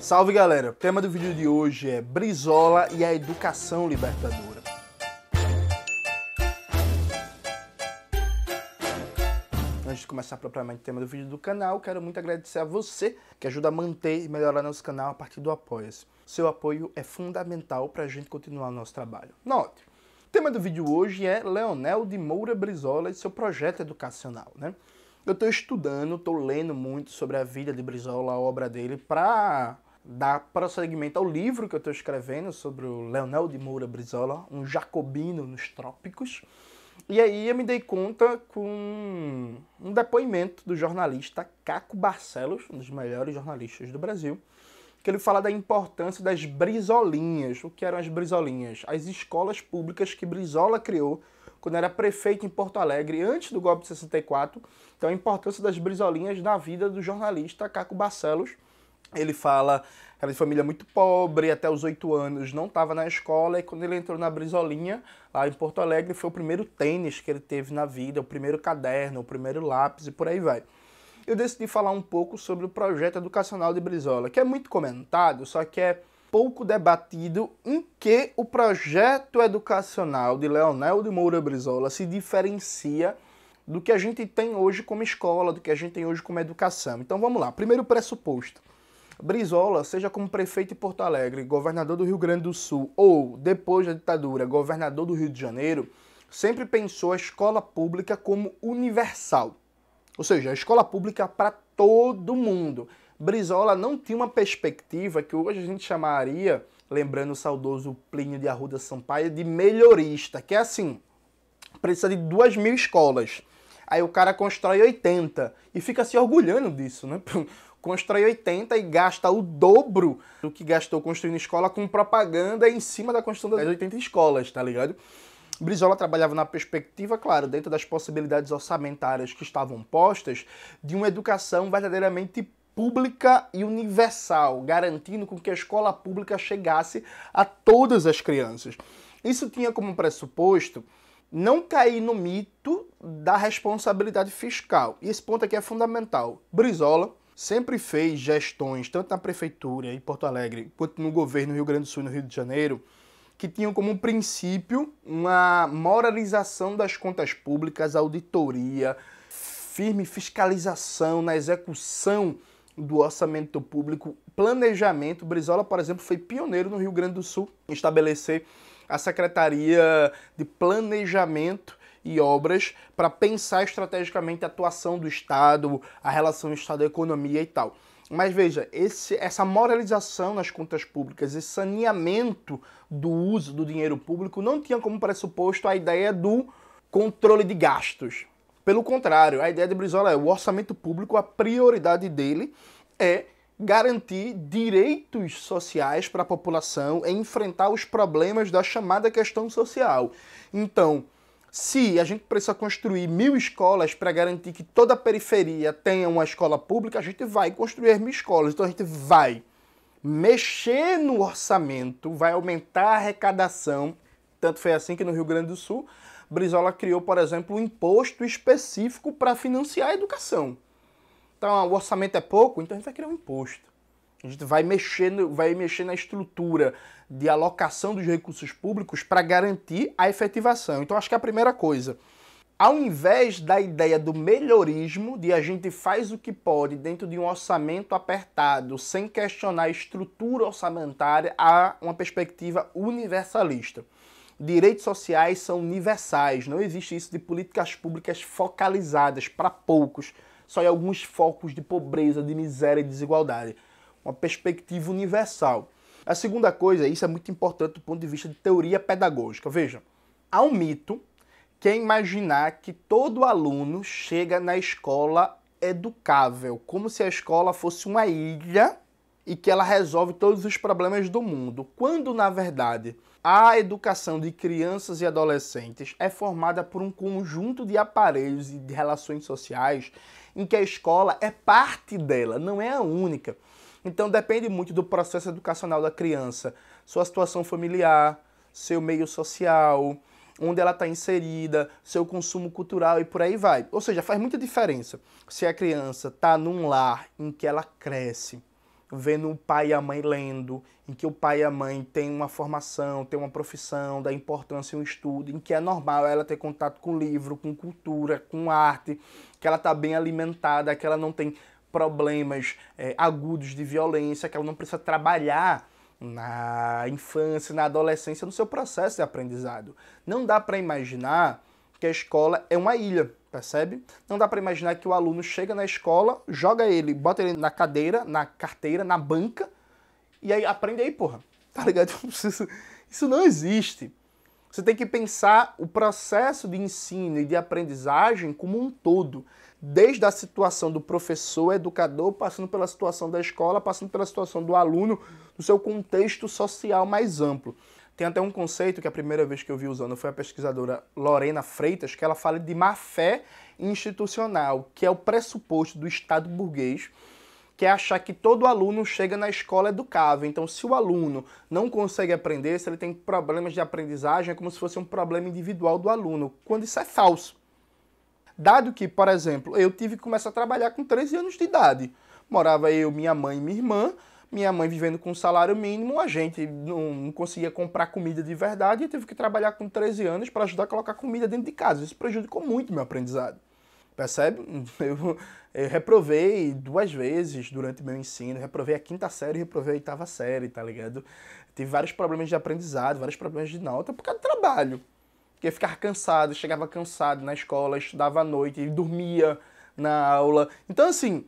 Salve galera! O tema do vídeo de hoje é Brizola e a educação libertadora. Antes de começar propriamente o tema do vídeo do canal, quero muito agradecer a você que ajuda a manter e melhorar nosso canal a partir do Apoia-se. Seu apoio é fundamental para a gente continuar o nosso trabalho. Note, o tema do vídeo hoje é Leonel de Moura Brizola e seu projeto educacional, né? Eu estou estudando, estou lendo muito sobre a vida de Brizola, a obra dele, para dar prosseguimento ao livro que eu estou escrevendo sobre o Leonel de Moura Brizola, um jacobino nos trópicos. E aí eu me dei conta com um depoimento do jornalista Caco Barcelos, um dos melhores jornalistas do Brasil, que ele fala da importância das brisolinhas. O que eram as brisolinhas? As escolas públicas que Brizola criou quando era prefeito em Porto Alegre, antes do golpe de 64. Então a importância das brisolinhas na vida do jornalista Caco Barcelos, ele fala que era de família muito pobre, até os oito anos não estava na escola, e quando ele entrou na Brisolinha, lá em Porto Alegre, foi o primeiro tênis que ele teve na vida, o primeiro caderno, o primeiro lápis e por aí vai. Eu decidi falar um pouco sobre o projeto educacional de Brizola, que é muito comentado, só que é pouco debatido em que o projeto educacional de Leonel de Moura Brizola se diferencia do que a gente tem hoje como escola, do que a gente tem hoje como educação. Então vamos lá. Primeiro pressuposto. Brizola, seja como prefeito de Porto Alegre, governador do Rio Grande do Sul ou, depois da ditadura, governador do Rio de Janeiro, sempre pensou a escola pública como universal. Ou seja, a escola pública para todo mundo. Brizola não tinha uma perspectiva que hoje a gente chamaria, lembrando o saudoso Plínio de Arruda Sampaio, de melhorista, que é assim, precisa de duas mil escolas. Aí o cara constrói 80 e fica se orgulhando disso, né? constrói 80 e gasta o dobro do que gastou construindo escola com propaganda em cima da construção das 80 escolas, tá ligado? Brizola trabalhava na perspectiva, claro, dentro das possibilidades orçamentárias que estavam postas, de uma educação verdadeiramente pública e universal, garantindo com que a escola pública chegasse a todas as crianças. Isso tinha como pressuposto não cair no mito da responsabilidade fiscal. E esse ponto aqui é fundamental. Brizola sempre fez gestões, tanto na prefeitura em Porto Alegre, quanto no governo do Rio Grande do Sul e no Rio de Janeiro, que tinham como princípio uma moralização das contas públicas, auditoria, firme fiscalização na execução do orçamento público, planejamento. Brizola, por exemplo, foi pioneiro no Rio Grande do Sul em estabelecer a Secretaria de Planejamento e obras para pensar estrategicamente a atuação do Estado, a relação Estado-economia e tal. Mas veja, esse, essa moralização nas contas públicas, esse saneamento do uso do dinheiro público não tinha como pressuposto a ideia do controle de gastos. Pelo contrário, a ideia de Brizola é o orçamento público, a prioridade dele é garantir direitos sociais para a população, é enfrentar os problemas da chamada questão social. Então, se a gente precisa construir mil escolas para garantir que toda a periferia tenha uma escola pública, a gente vai construir mil escolas. Então a gente vai mexer no orçamento, vai aumentar a arrecadação. Tanto foi assim que no Rio Grande do Sul, Brizola criou, por exemplo, um imposto específico para financiar a educação. Então o orçamento é pouco, então a gente vai criar um imposto. A gente vai mexendo, vai mexer na estrutura de alocação dos recursos públicos para garantir a efetivação. Então acho que é a primeira coisa, ao invés da ideia do melhorismo, de a gente faz o que pode dentro de um orçamento apertado, sem questionar a estrutura orçamentária, há uma perspectiva universalista. Direitos sociais são universais, não existe isso de políticas públicas focalizadas para poucos, só em alguns focos de pobreza, de miséria e desigualdade uma perspectiva universal. A segunda coisa, isso é muito importante do ponto de vista de teoria pedagógica. Veja, há um mito que é imaginar que todo aluno chega na escola educável, como se a escola fosse uma ilha e que ela resolve todos os problemas do mundo, quando na verdade a educação de crianças e adolescentes é formada por um conjunto de aparelhos e de relações sociais em que a escola é parte dela, não é a única. Então depende muito do processo educacional da criança, sua situação familiar, seu meio social, onde ela está inserida, seu consumo cultural e por aí vai. Ou seja, faz muita diferença se a criança está num lar em que ela cresce, vendo o pai e a mãe lendo, em que o pai e a mãe têm uma formação, têm uma profissão, da importância em um estudo, em que é normal ela ter contato com livro, com cultura, com arte, que ela está bem alimentada, que ela não tem problemas é, agudos de violência, que ela não precisa trabalhar na infância, na adolescência, no seu processo de aprendizado. Não dá para imaginar que a escola é uma ilha, percebe? Não dá para imaginar que o aluno chega na escola, joga ele, bota ele na cadeira, na carteira, na banca e aí aprende aí, porra. Tá ligado? Isso não existe. Você tem que pensar o processo de ensino e de aprendizagem como um todo desde a situação do professor, educador, passando pela situação da escola, passando pela situação do aluno, no seu contexto social mais amplo. Tem até um conceito que a primeira vez que eu vi usando foi a pesquisadora Lorena Freitas, que ela fala de má fé institucional, que é o pressuposto do Estado burguês, que é achar que todo aluno chega na escola educável. Então, se o aluno não consegue aprender, se ele tem problemas de aprendizagem, é como se fosse um problema individual do aluno, quando isso é falso. Dado que, por exemplo, eu tive que começar a trabalhar com 13 anos de idade. Morava eu, minha mãe e minha irmã. Minha mãe vivendo com salário mínimo, a gente não conseguia comprar comida de verdade e teve que trabalhar com 13 anos para ajudar a colocar comida dentro de casa. Isso prejudicou muito meu aprendizado. Percebe? Eu, eu reprovei duas vezes durante meu ensino, reprovei a quinta série, reprovei a oitava série, tá ligado? Tive vários problemas de aprendizado, vários problemas de nota por causa do trabalho. Porque ficava cansado, chegava cansado na escola, estudava à noite, dormia na aula. Então, assim,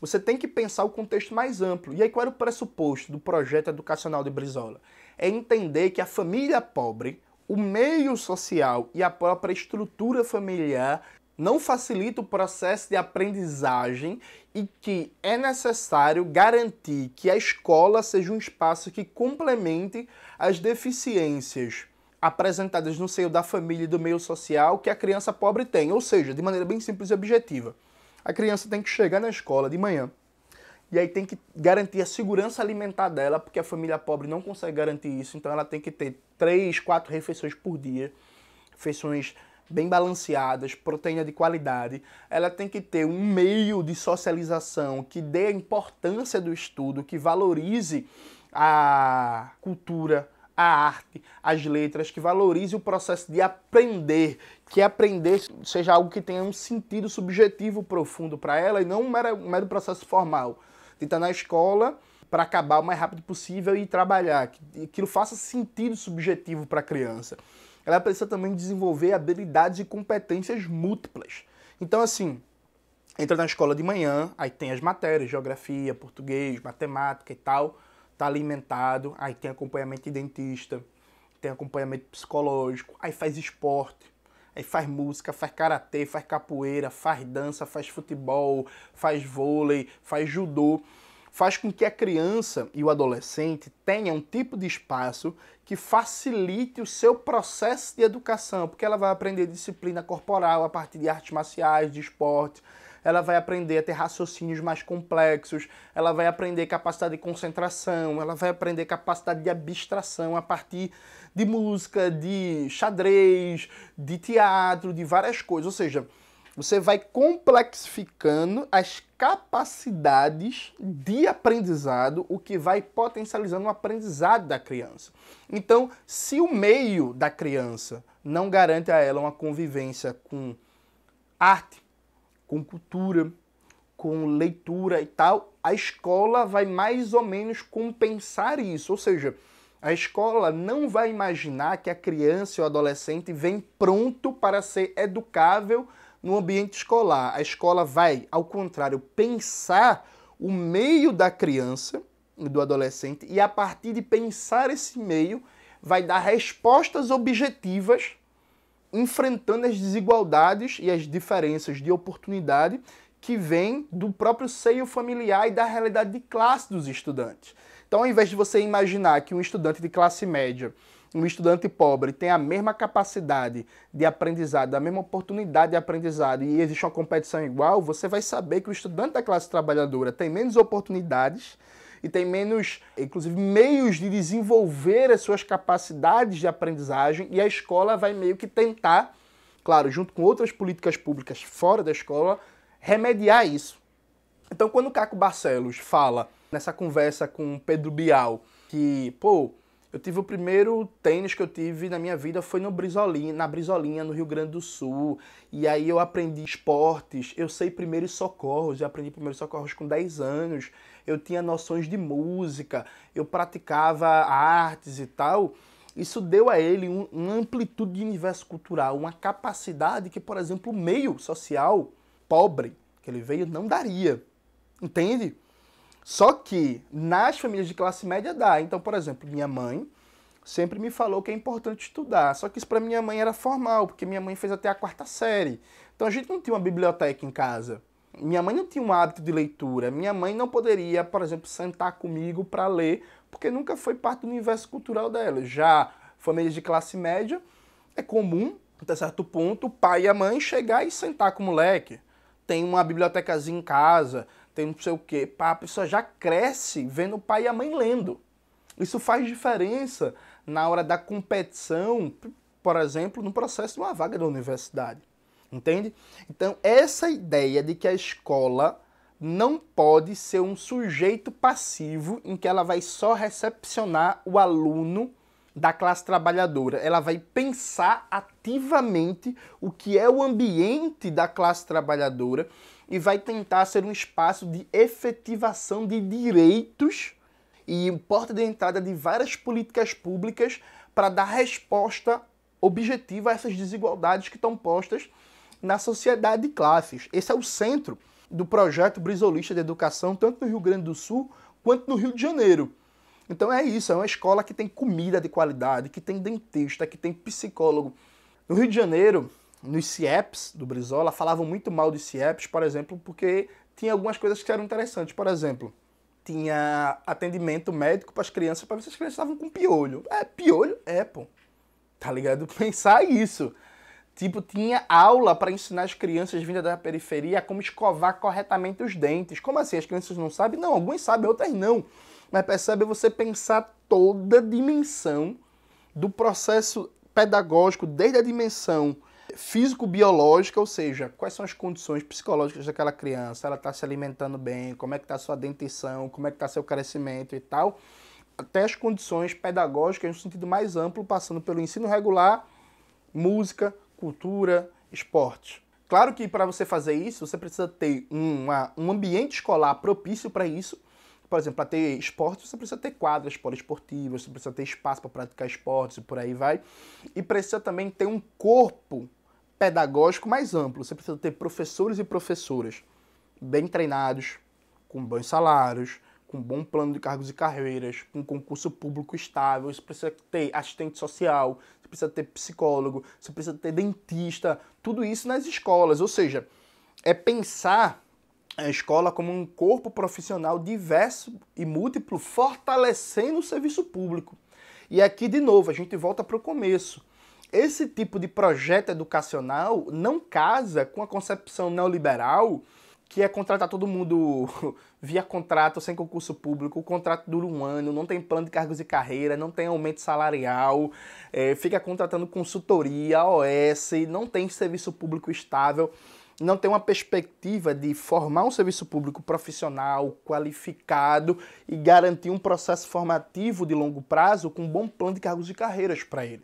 você tem que pensar o contexto mais amplo. E aí, qual era o pressuposto do projeto educacional de Brizola? É entender que a família pobre, o meio social e a própria estrutura familiar não facilita o processo de aprendizagem e que é necessário garantir que a escola seja um espaço que complemente as deficiências apresentadas no seio da família e do meio social que a criança pobre tem, ou seja, de maneira bem simples e objetiva. A criança tem que chegar na escola de manhã e aí tem que garantir a segurança alimentar dela, porque a família pobre não consegue garantir isso, então ela tem que ter três, quatro refeições por dia, refeições bem balanceadas, proteína de qualidade. Ela tem que ter um meio de socialização que dê a importância do estudo, que valorize a cultura, a arte, as letras, que valorize o processo de aprender, que aprender seja algo que tenha um sentido subjetivo profundo para ela e não um mero, um mero processo formal. De estar tá na escola para acabar o mais rápido possível e trabalhar, que aquilo faça sentido subjetivo para a criança. Ela precisa também desenvolver habilidades e competências múltiplas. Então, assim, entra na escola de manhã, aí tem as matérias, geografia, português, matemática e tal está alimentado, aí tem acompanhamento de dentista, tem acompanhamento psicológico, aí faz esporte, aí faz música, faz karatê, faz capoeira, faz dança, faz futebol, faz vôlei, faz judô. Faz com que a criança e o adolescente tenham um tipo de espaço que facilite o seu processo de educação, porque ela vai aprender disciplina corporal a partir de artes marciais, de esporte, ela vai aprender a ter raciocínios mais complexos, ela vai aprender capacidade de concentração, ela vai aprender capacidade de abstração a partir de música, de xadrez, de teatro, de várias coisas. Ou seja, você vai complexificando as capacidades de aprendizado, o que vai potencializando o aprendizado da criança. Então, se o meio da criança não garante a ela uma convivência com arte, com cultura, com leitura e tal, a escola vai mais ou menos compensar isso. Ou seja, a escola não vai imaginar que a criança ou adolescente vem pronto para ser educável no ambiente escolar. A escola vai, ao contrário, pensar o meio da criança e do adolescente e a partir de pensar esse meio vai dar respostas objetivas enfrentando as desigualdades e as diferenças de oportunidade que vêm do próprio seio familiar e da realidade de classe dos estudantes. Então, ao invés de você imaginar que um estudante de classe média um estudante pobre tem a mesma capacidade de aprendizado, a mesma oportunidade de aprendizado e existe uma competição igual, você vai saber que o estudante da classe trabalhadora tem menos oportunidades e tem menos, inclusive, meios de desenvolver as suas capacidades de aprendizagem e a escola vai meio que tentar, claro, junto com outras políticas públicas fora da escola, remediar isso. Então, quando o Caco Barcelos fala nessa conversa com Pedro Bial que, pô, eu tive o primeiro tênis que eu tive na minha vida foi no Brisolinha, na Brisolinha, no Rio Grande do Sul. E aí eu aprendi esportes, eu sei primeiros socorros, eu aprendi primeiros socorros com 10 anos eu tinha noções de música, eu praticava artes e tal. Isso deu a ele um, uma amplitude de universo cultural, uma capacidade que, por exemplo, o meio social pobre que ele veio não daria. Entende? Só que nas famílias de classe média dá. Então, por exemplo, minha mãe sempre me falou que é importante estudar. Só que isso para minha mãe era formal, porque minha mãe fez até a quarta série. Então a gente não tinha uma biblioteca em casa. Minha mãe não tinha um hábito de leitura. Minha mãe não poderia, por exemplo, sentar comigo para ler, porque nunca foi parte do universo cultural dela. Já famílias de classe média, é comum, até certo ponto, o pai e a mãe chegar e sentar com o moleque. Tem uma bibliotecazinha em casa, tem não sei o quê. a pessoa já cresce vendo o pai e a mãe lendo. Isso faz diferença na hora da competição, por exemplo, no processo de uma vaga da universidade. Entende? Então, essa ideia de que a escola não pode ser um sujeito passivo em que ela vai só recepcionar o aluno da classe trabalhadora. Ela vai pensar ativamente o que é o ambiente da classe trabalhadora e vai tentar ser um espaço de efetivação de direitos e porta de entrada de várias políticas públicas para dar resposta objetiva a essas desigualdades que estão postas na sociedade de classes. Esse é o centro do projeto brisolista de educação, tanto no Rio Grande do Sul quanto no Rio de Janeiro. Então é isso, é uma escola que tem comida de qualidade, que tem dentista, que tem psicólogo. No Rio de Janeiro, nos CIEPs do Brizola, falavam muito mal dos CIEPs, por exemplo, porque tinha algumas coisas que eram interessantes. Por exemplo, tinha atendimento médico para as crianças para ver se as crianças estavam com piolho. É, piolho? É, pô. Tá ligado? Pensar isso. Tipo, tinha aula para ensinar as crianças vindas da periferia a como escovar corretamente os dentes. Como assim? As crianças não sabem? Não, algumas sabem, outras não. Mas percebe você pensar toda a dimensão do processo pedagógico, desde a dimensão físico-biológica, ou seja, quais são as condições psicológicas daquela criança, ela está se alimentando bem, como é que está sua dentição, como é que está seu crescimento e tal, até as condições pedagógicas no sentido mais amplo, passando pelo ensino regular, música, cultura, esportes. Claro que para você fazer isso, você precisa ter uma, um ambiente escolar propício para isso. Por exemplo, para ter esportes você precisa ter quadras poliesportivas, você precisa ter espaço para praticar esportes e por aí vai. E precisa também ter um corpo pedagógico mais amplo. Você precisa ter professores e professoras bem treinados, com bons salários, com bom plano de cargos e carreiras, com concurso público estável, você precisa ter assistente social, precisa ter psicólogo, você precisa ter dentista, tudo isso nas escolas. Ou seja, é pensar a escola como um corpo profissional diverso e múltiplo, fortalecendo o serviço público. E aqui, de novo, a gente volta para o começo. Esse tipo de projeto educacional não casa com a concepção neoliberal que é contratar todo mundo via contrato, sem concurso público, o contrato dura um ano, não tem plano de cargos e carreira, não tem aumento salarial, é, fica contratando consultoria, OS, não tem serviço público estável não tem uma perspectiva de formar um serviço público profissional, qualificado e garantir um processo formativo de longo prazo com um bom plano de cargos e carreiras para ele.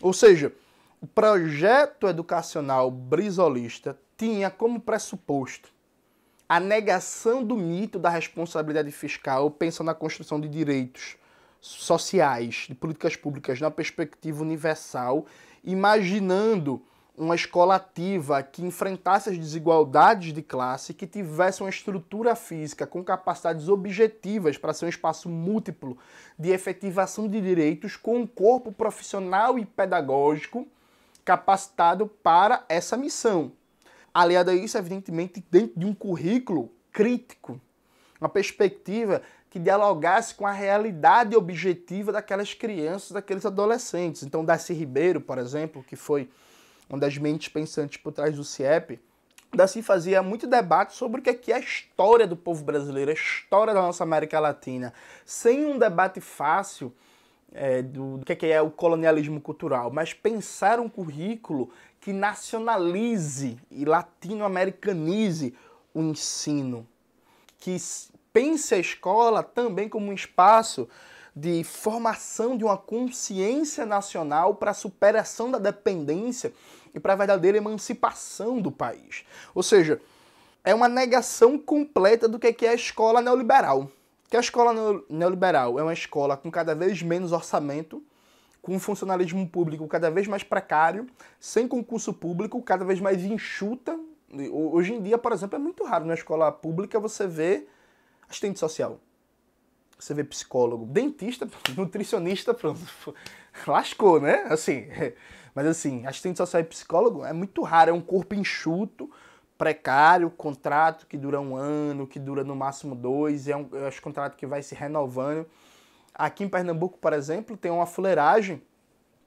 Ou seja, o projeto educacional brisolista tinha como pressuposto a negação do mito da responsabilidade fiscal, pensando na construção de direitos sociais, de políticas públicas na perspectiva universal, imaginando uma escola ativa que enfrentasse as desigualdades de classe, que tivesse uma estrutura física com capacidades objetivas para ser um espaço múltiplo de efetivação de direitos, com um corpo profissional e pedagógico capacitado para essa missão. Aliado a isso, evidentemente, dentro de um currículo crítico, uma perspectiva que dialogasse com a realidade objetiva daquelas crianças, daqueles adolescentes. Então, Darcy Ribeiro, por exemplo, que foi uma das mentes pensantes por trás do CIEP, Darcy fazia muito debate sobre o é que é a história do povo brasileiro, a história da nossa América Latina. Sem um debate fácil, é, do, do que, é, que é o colonialismo cultural, mas pensar um currículo que nacionalize e latino-americanize o ensino, que pense a escola também como um espaço de formação de uma consciência nacional para a superação da dependência e para a verdadeira emancipação do país. Ou seja, é uma negação completa do que é, é a escola neoliberal. Que a escola neoliberal é uma escola com cada vez menos orçamento, com um funcionalismo público cada vez mais precário, sem concurso público, cada vez mais enxuta. Hoje em dia, por exemplo, é muito raro na escola pública você ver assistente social. Você vê psicólogo, dentista, nutricionista, pronto. Lascou, né? Assim. Mas assim, assistente social e psicólogo é muito raro, é um corpo enxuto, precário, contrato que dura um ano, que dura no máximo dois, é um, é um contrato que vai se renovando. Aqui em Pernambuco, por exemplo, tem uma fuleiragem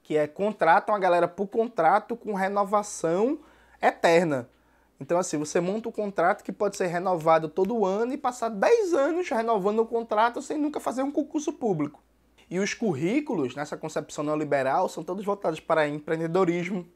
que é contratam a galera por contrato com renovação eterna. Então, assim, você monta um contrato que pode ser renovado todo ano e passar 10 anos renovando o contrato sem nunca fazer um concurso público. E os currículos, nessa concepção neoliberal, são todos voltados para empreendedorismo,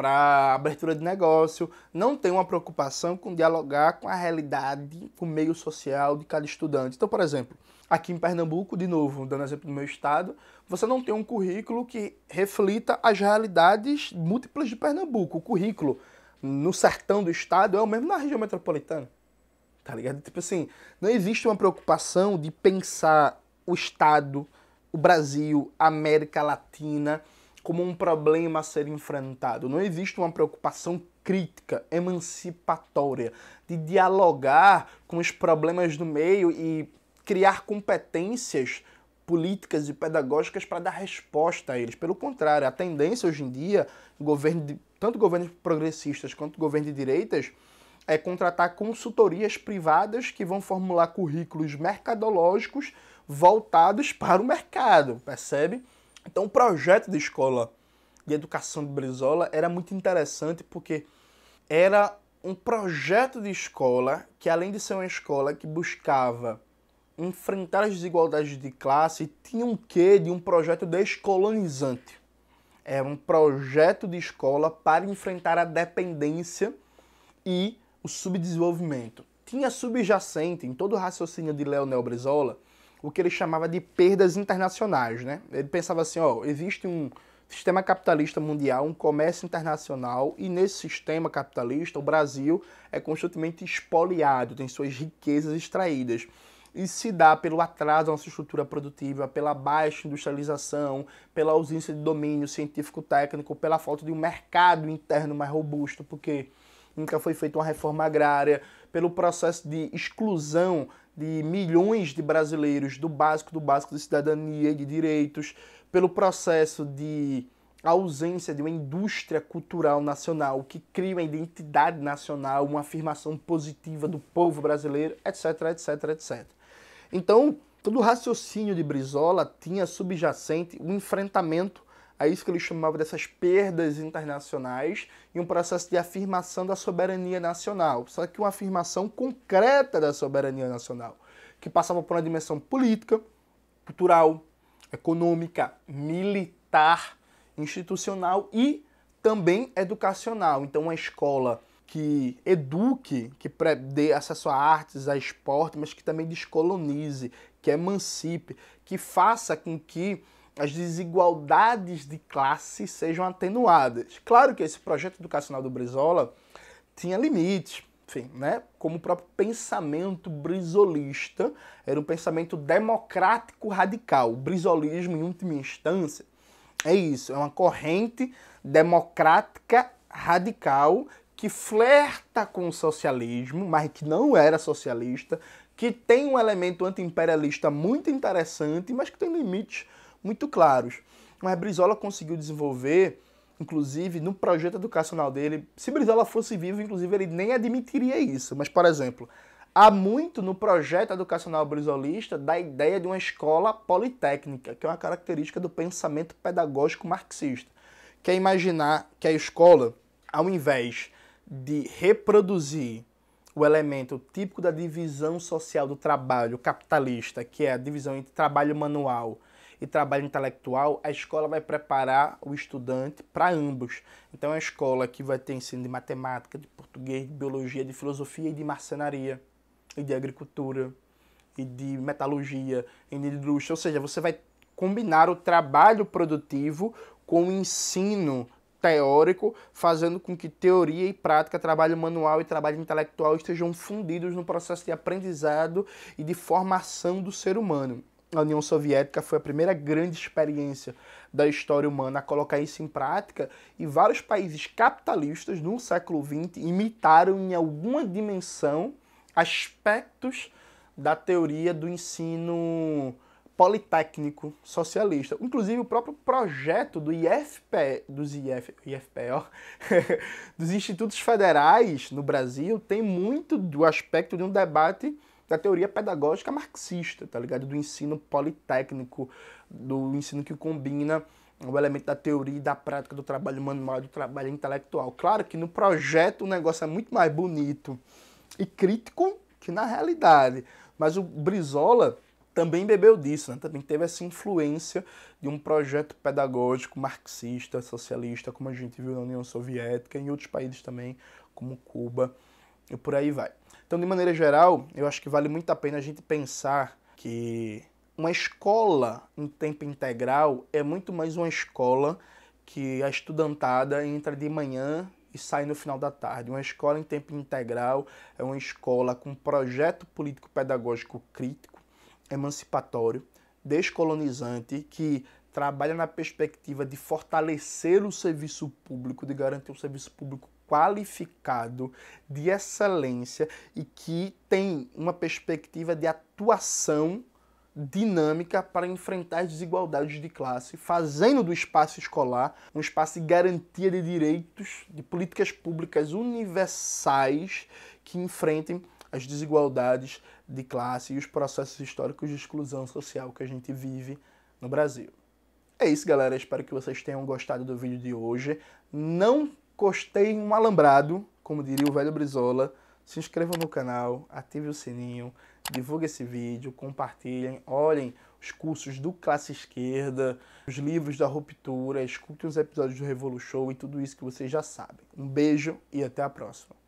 para abertura de negócio, não tem uma preocupação com dialogar com a realidade, com o meio social de cada estudante. Então, por exemplo, aqui em Pernambuco, de novo, dando exemplo do meu estado, você não tem um currículo que reflita as realidades múltiplas de Pernambuco. O currículo no sertão do estado é o mesmo na região metropolitana. Tá ligado? Tipo assim, não existe uma preocupação de pensar o estado, o Brasil, a América Latina como um problema a ser enfrentado. Não existe uma preocupação crítica, emancipatória, de dialogar com os problemas do meio e criar competências políticas e pedagógicas para dar resposta a eles. Pelo contrário, a tendência hoje em dia, governo de, tanto governos progressistas quanto governo de direitas, é contratar consultorias privadas que vão formular currículos mercadológicos voltados para o mercado, percebe? Então, o projeto de escola de educação de Brizola era muito interessante porque era um projeto de escola que, além de ser uma escola que buscava enfrentar as desigualdades de classe, tinha um quê de um projeto descolonizante. Era um projeto de escola para enfrentar a dependência e o subdesenvolvimento. Tinha subjacente em todo o raciocínio de Leonel Brizola o que ele chamava de perdas internacionais, né? Ele pensava assim, ó, existe um sistema capitalista mundial, um comércio internacional, e nesse sistema capitalista o Brasil é constantemente espoliado, tem suas riquezas extraídas. E se dá pelo atraso da nossa estrutura produtiva, pela baixa industrialização, pela ausência de domínio científico-técnico, pela falta de um mercado interno mais robusto, porque nunca foi feita uma reforma agrária, pelo processo de exclusão de milhões de brasileiros do básico, do básico de cidadania e de direitos, pelo processo de ausência de uma indústria cultural nacional que cria uma identidade nacional, uma afirmação positiva do povo brasileiro, etc, etc, etc. Então, todo o raciocínio de Brizola tinha subjacente o um enfrentamento é isso que ele chamava dessas perdas internacionais e um processo de afirmação da soberania nacional, só que uma afirmação concreta da soberania nacional, que passava por uma dimensão política, cultural, econômica, militar, institucional e também educacional. Então, uma escola que eduque, que dê acesso a artes, a esporte, mas que também descolonize, que emancipe, que faça com que as desigualdades de classe sejam atenuadas. Claro que esse projeto educacional do Brizola tinha limites, enfim, né? Como o próprio pensamento brizolista era um pensamento democrático radical. O brizolismo, em última instância, é isso, é uma corrente democrática radical que flerta com o socialismo, mas que não era socialista, que tem um elemento antiimperialista muito interessante, mas que tem limites muito claros. Mas Brizola conseguiu desenvolver, inclusive, no projeto educacional dele. Se Brizola fosse vivo, inclusive, ele nem admitiria isso. Mas, por exemplo, há muito no projeto educacional brizolista da ideia de uma escola politécnica, que é uma característica do pensamento pedagógico marxista, que é imaginar que a escola, ao invés de reproduzir o elemento típico da divisão social do trabalho capitalista, que é a divisão entre trabalho manual e trabalho intelectual, a escola vai preparar o estudante para ambos. Então, é a escola que vai ter ensino de matemática, de português, de biologia, de filosofia e de marcenaria, e de agricultura, e de metalurgia, e de indústria. Ou seja, você vai combinar o trabalho produtivo com o ensino teórico, fazendo com que teoria e prática, trabalho manual e trabalho intelectual estejam fundidos no processo de aprendizado e de formação do ser humano a União Soviética foi a primeira grande experiência da história humana a colocar isso em prática e vários países capitalistas no século XX imitaram em alguma dimensão aspectos da teoria do ensino politécnico socialista. Inclusive o próprio projeto do IFP, dos IF, IFPO, dos institutos federais no Brasil tem muito do aspecto de um debate da teoria pedagógica marxista, tá ligado? Do ensino politécnico, do ensino que combina o elemento da teoria e da prática do trabalho manual, do trabalho intelectual. Claro que no projeto o negócio é muito mais bonito e crítico que na realidade, mas o Brizola também bebeu disso, né? também teve essa influência de um projeto pedagógico marxista, socialista, como a gente viu na União Soviética e em outros países também, como Cuba e por aí vai. Então, de maneira geral, eu acho que vale muito a pena a gente pensar que uma escola em tempo integral é muito mais uma escola que a estudantada entra de manhã e sai no final da tarde. Uma escola em tempo integral é uma escola com projeto político-pedagógico crítico, emancipatório, descolonizante, que trabalha na perspectiva de fortalecer o serviço público, de garantir um serviço público qualificado, de excelência e que tem uma perspectiva de atuação dinâmica para enfrentar as desigualdades de classe, fazendo do espaço escolar um espaço de garantia de direitos, de políticas públicas universais que enfrentem as desigualdades de classe e os processos históricos de exclusão social que a gente vive no Brasil. É isso, galera. Espero que vocês tenham gostado do vídeo de hoje. Não encostei em um alambrado, como diria o velho Brizola. Se inscrevam no canal, ative o sininho, divulgue esse vídeo, compartilhem, olhem os cursos do Classe Esquerda, os livros da Ruptura, escutem os episódios do Revolu Show e tudo isso que vocês já sabem. Um beijo e até a próxima.